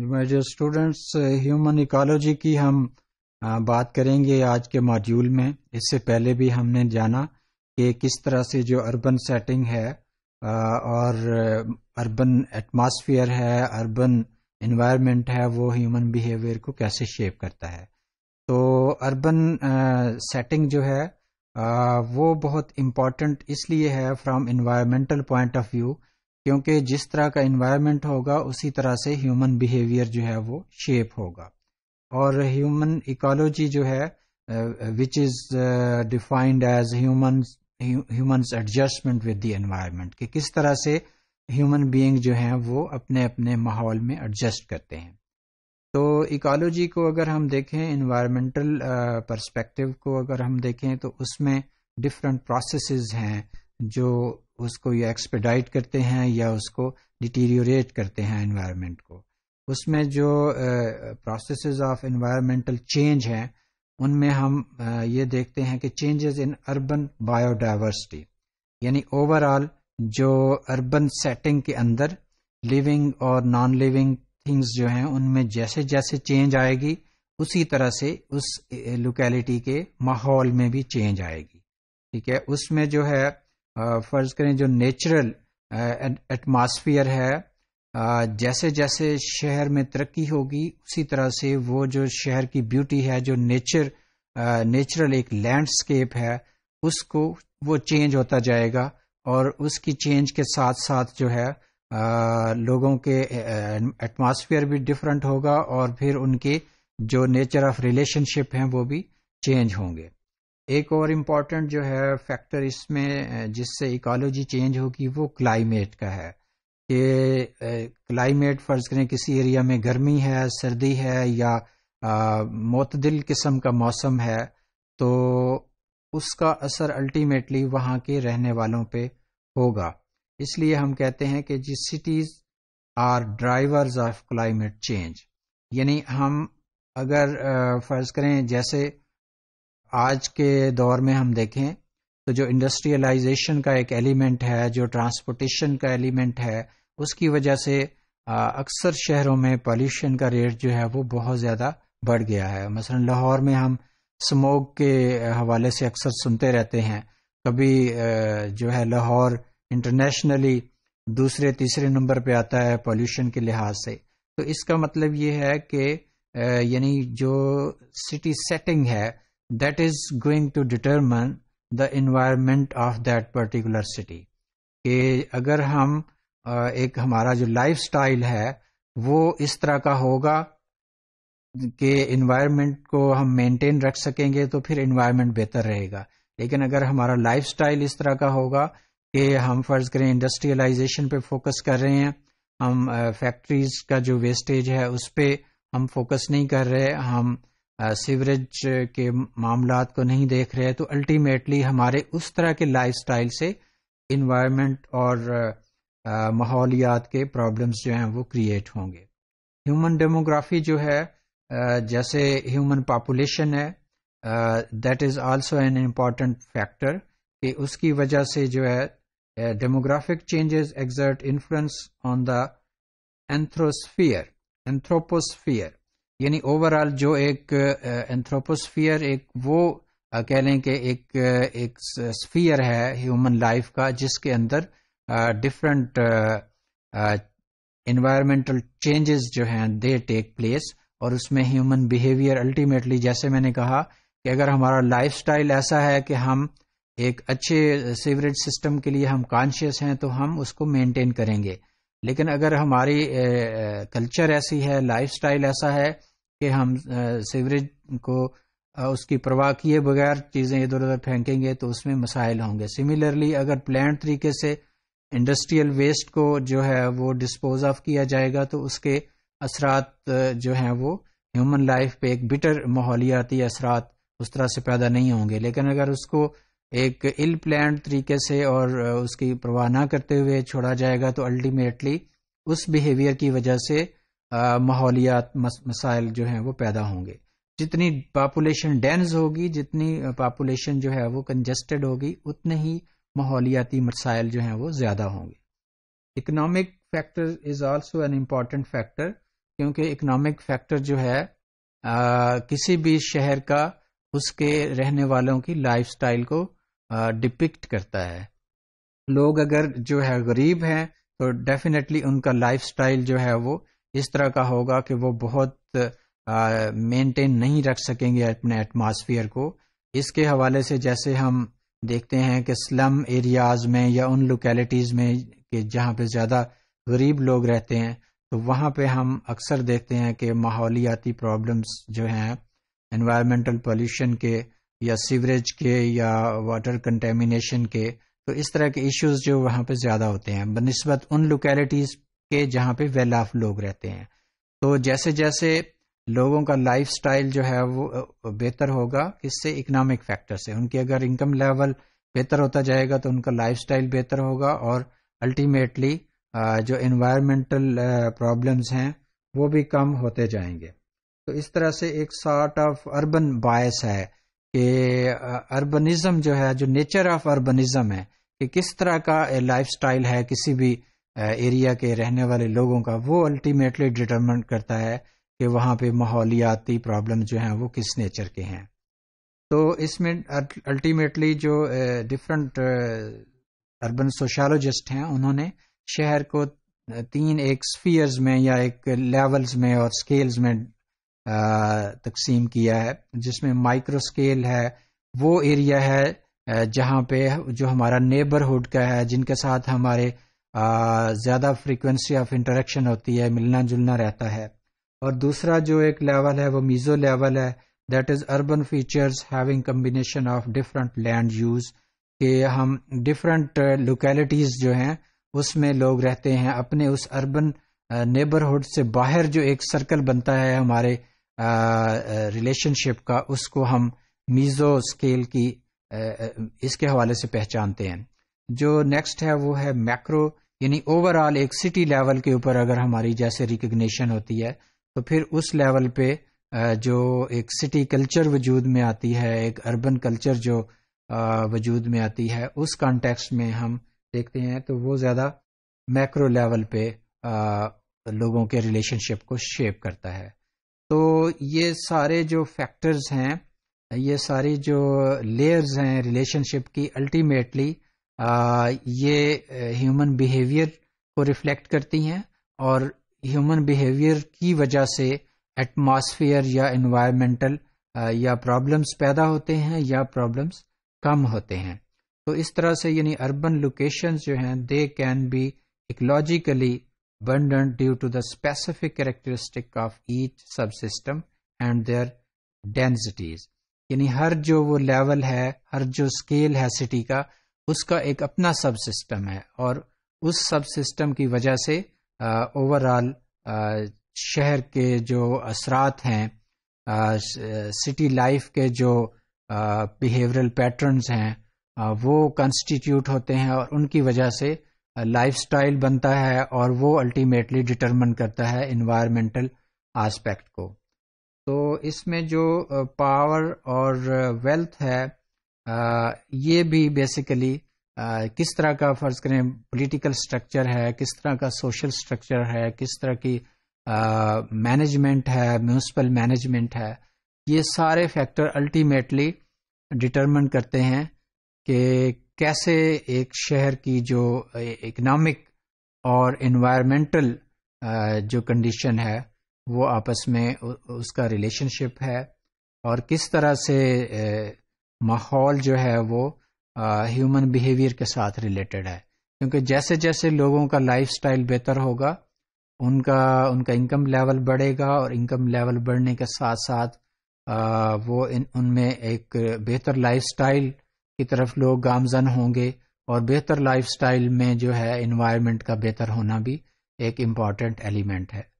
जो students human ecology की हम uh, बात करेंगे आज के मॉड्यूल में इससे पहले भी हमने जाना कि किस तरह से जो अर्बन सेटिंग है uh, और अर्बन uh, एटमॉस्फेयर है अर्बन इन्वायरमेंट है वो ह्यूमन बिहेवियर को कैसे शेप करता है तो अर्बन सेटिंग जो है वो बहुत इम्पॉर्टेंट इसलिए है from environmental point of view क्योंकि जिस तरह का इन्वायरमेंट होगा उसी तरह से ह्यूमन बिहेवियर जो है वो शेप होगा और ह्यूमन इकोलॉजी जो है which is defined as human human adjustment with the environment कि किस तरह से ह्यूमन बीइंग जो हैं वो अपने अपने माहौल में एडजस्ट करते हैं तो इकोलॉजी को अगर हम देखें इन्वायरमेंटल पर्सपेक्टिव uh, को अगर हम देखें तो उसमें डिफरेंट प्रोसेसेस हैं जो उसको या एक्सपेडाइट करते हैं या उसको डिटीरियोरेट करते हैं इन्वायरमेंट को उसमें जो प्रोसेस ऑफ इन्वायरमेंटल चेंज हैं उनमें हम ये देखते हैं कि चेंजेस इन अर्बन बायोडाइवर्सिटी यानी ओवरऑल जो अर्बन सेटिंग के अंदर लिविंग और नॉन लिविंग थिंग्स जो हैं उनमें जैसे जैसे चेंज आएगी उसी तरह से उस लोकेलिटी के माहौल में भी चेंज आएगी ठीक है उसमें जो है फर्ज करें जो नेचुरल एटमोसफियर है जैसे जैसे शहर में तरक्की होगी उसी तरह से वो जो शहर की ब्यूटी है जो नेचर नेचुरल एक लैंडस्केप है उसको वो चेंज होता जाएगा और उसकी चेंज के साथ साथ जो है लोगों के एटमॉस्फेयर भी डिफरेंट होगा और फिर उनके जो नेचर ऑफ रिलेशनशिप हैं वो भी चेंज होंगे एक और इम्पॉर्टेंट जो है फैक्टर इसमें जिससे इकोलॉजी चेंज होगी वो क्लाइमेट का है कि क्लाइमेट फ़र्ज़ करें किसी एरिया में गर्मी है सर्दी है या मतदिल किस्म का मौसम है तो उसका असर अल्टीमेटली वहाँ के रहने वालों पे होगा इसलिए हम कहते हैं कि जी cities are drivers of climate change यानी हम अगर फ़र्ज़ करें जैसे आज के दौर में हम देखें तो जो इंडस्ट्रियलाइजेशन का एक एलिमेंट है जो ट्रांसपोर्टेशन का एलिमेंट है उसकी वजह से अक्सर शहरों में पॉल्यूशन का रेट जो है वो बहुत ज़्यादा बढ़ गया है मसलन लाहौर में हम स्मोक के हवाले से अक्सर सुनते रहते हैं कभी जो है लाहौर इंटरनेशनली दूसरे तीसरे नंबर पे आता है पॉल्यूशन के लिहाज से तो इसका मतलब ये है कि यानी जो सिटी सेटिंग है that is going to determine the environment of that particular city कि अगर हम एक हमारा जो लाइफ स्टाइल है वो इस तरह का होगा कि इन्वायरमेंट को हम मेंटेन रख सकेंगे तो फिर इन्वायरमेंट बेहतर रहेगा लेकिन अगर हमारा लाइफ स्टाइल इस तरह का होगा कि हम फर्ज करें इंडस्ट्रियलाइजेशन पे फोकस कर रहे हैं हम फैक्ट्रीज का जो वेस्टेज है उस पर हम फोकस नहीं कर रहे हम सीवरेज के मामला को नहीं देख रहे तो अल्टीमेटली हमारे उस तरह के लाइफस्टाइल से इन्वायरमेंट और माहौलियात के प्रॉब्लम्स जो हैं वो क्रिएट होंगे ह्यूमन डेमोग्राफी जो है जैसे ह्यूमन पॉपुलेशन है that is also an important factor कि उसकी वजह से जो है demographic changes exert influence on the anthrosphere anthroposphere यानी ओवरऑल जो एक एंथ्रोपोस्फियर एक वो कह लें कि एक एक स्फीयर है ह्यूमन लाइफ का जिसके अंदर डिफरेंट इन्वायरमेंटल चेंजेस जो हैं दे टेक प्लेस और उसमें ह्यूमन बिहेवियर अल्टीमेटली जैसे मैंने कहा कि अगर हमारा लाइफस्टाइल ऐसा है कि हम एक अच्छे सीवरेज सिस्टम के लिए हम कॉन्शियस हैं तो हम उसको मेंटेन करेंगे लेकिन अगर हमारी कल्चर ऐसी है लाइफस्टाइल ऐसा है कि हम सीवरेज को उसकी परवाह किए बगैर चीज़ें इधर उधर फेंकेंगे तो उसमें मसाइल होंगे सिमिलरली अगर प्लान तरीके से इंडस्ट्रियल वेस्ट को जो है वो डिस्पोज ऑफ किया जाएगा तो उसके असरात जो है वो ह्यूमन लाइफ पे एक बिटर माहौलियाती असरात उस तरह से पैदा नहीं होंगे लेकिन अगर उसको एक इल प्लान तरीके से और उसकी परवाह ना करते हुए छोड़ा जाएगा तो अल्टीमेटली उस बिहेवियर की वजह से माहौलियात मसाइल जो हैं वो पैदा होंगे जितनी पापुलेशन डेंस होगी जितनी पापुलेशन जो है वो कंजस्टेड होगी उतने ही माहौलियाती मसाइल जो हैं वो ज़्यादा होंगे economic factor is also an important factor क्योंकि इकनॉमिक फैक्टर जो है आ, किसी भी शहर का उसके रहने वालों की स्टाइल को डिपिक्ट करता है लोग अगर जो है गरीब हैं तो डेफिनेटली उनका लाइफस्टाइल जो है वो इस तरह का होगा कि वो बहुत मेंटेन नहीं रख सकेंगे अपने एटमॉस्फेयर को इसके हवाले से जैसे हम देखते हैं कि स्लम एरियाज में या उन लोकेलिटीज़ में कि जहाँ पे ज़्यादा गरीब लोग रहते हैं तो वहाँ पे हम अक्सर देखते हैं कि माहौलियाती प्रॉब्लम्स जो हैं इन्वायरमेंटल पोल्यूशन के या सीवरेज के या वाटर कंटेमिनेशन के तो इस तरह के इश्यूज जो वहाँ पे ज़्यादा होते हैं बनस्बत उन लोकेलिटीज़ के जहाँ पे वेल ऑफ लोग रहते हैं तो जैसे जैसे लोगों का लाइफ स्टाइल जो है वो बेहतर होगा इससे इकोनॉमिक फैक्टर से उनकी अगर इनकम लेवल बेहतर होता जाएगा तो उनका लाइफ स्टाइल बेहतर होगा और अल्टीमेटली जो इन्वायरमेंटल प्रॉब्लम्स हैं वो भी कम होते जाएंगे तो इस तरह से एक सॉर्ट ऑफ अर्बन बायस है कि अर्बनिज्म जो है जो नेचर ऑफ अर्बनिज्म है कि किस तरह का लाइफ स्टाइल है किसी भी एरिया के रहने वाले लोगों का वो अल्टीमेटली डिटरमिन करता है कि वहाँ पे माहौलियाती प्रॉब्लम जो हैं वो किस नेचर के हैं तो इसमें अल्टीमेटली जो डिफरेंट अर्बन सोशलोजिस्ट हैं उन्होंने शहर को तीन एक स्फीयर्स में या एक लेवल्स में और स्केल्स में तकसीम किया है जिसमें माइक्रो स्केल है वो एरिया है जहाँ पे जो हमारा नेबरहुड का है जिनके साथ हमारे ज़्यादा फ्रीक्वेंसी ऑफ इंटरेक्शन होती है मिलना जुलना रहता है और दूसरा जो एक लेवल है वो मीजो लेवल है that is urban features having combination of different land use के हम डिफरेंट लोकेलिटीज़ uh, जो हैं उसमें लोग रहते हैं अपने उस अर्बन नेबरहुड uh, से बाहर जो एक सर्कल बनता है हमारे रिलेशनशिप का उसको हम मीज़ो स्केल की uh, इसके हवाले से पहचानते हैं जो नेक्स्ट है वो है मैक्रो यानी ओवरऑल एक सिटी लेवल के ऊपर अगर हमारी जैसे रिकग्निशन होती है तो फिर उस लेवल पे जो एक सिटी कल्चर वजूद में आती है एक अर्बन कल्चर जो वजूद में आती है उस कॉन्टेक्स्ट में हम देखते हैं तो वो ज़्यादा मैक्रो लेवल पे लोगों के रिलेशनशिप को शेप करता है तो ये सारे जो फैक्टर्स हैं ये सारी जो लेयर्स हैं रिलेशनशिप की अल्टीमेटली आ, ये ह्यूमन बिहेवियर को रिफ्लेक्ट करती हैं और ह्यूमन बिहेवियर की वजह से एटमॉस्फेयर या इन्वायरमेंटल या प्रॉब्लम्स पैदा होते हैं या प्रॉब्लम्स कम होते हैं तो इस तरह से यानी अर्बन लोकेशंस जो हैं they can be ecologically due to the specific characteristic of each sub system and their densities यानी हर जो वो लेवल है हर जो स्केल है सिटी का उसका एक अपना सब सिस्टम है और उस सब सिस्टम की वजह से ओवरऑल शहर के जो असरात हैं सिटी लाइफ के जो बिहेवियरल पैटर्न्स हैं वो कंस्टिट्यूट होते हैं और उनकी वजह से लाइफस्टाइल बनता है और वो अल्टीमेटली डिटरमिन करता है इन्वायरमेंटल आस्पेक्ट को तो इसमें जो पावर और वेल्थ है आ, ये भी बेसिकली किस तरह का फर्ज करें पॉलिटिकल स्ट्रक्चर है किस तरह का सोशल स्ट्रक्चर है किस तरह की मैनेजमेंट है म्यूनसिपल मैनेजमेंट है ये सारे फैक्टर अल्टीमेटली डिटरमिन करते हैं कि कैसे एक शहर की जो इकोनॉमिक और इन्वायरमेंटल जो कंडीशन है वो आपस में उसका रिलेशनशिप है और किस तरह से माहौल जो है वो ह्यूमन बिहेवियर के साथ रिलेटेड है क्योंकि जैसे जैसे लोगों का स्टाइल बेहतर होगा उनका उनका इनकम लेवल बढ़ेगा और इनकम लेवल बढ़ने के साथ साथ आ, वो इन उनमें एक बेहतर स्टाइल की तरफ लोग गामजन होंगे और बेहतर स्टाइल में जो है इन्वायरमेंट का बेहतर होना भी एक इम्पॉर्टेंट एलिमेंट है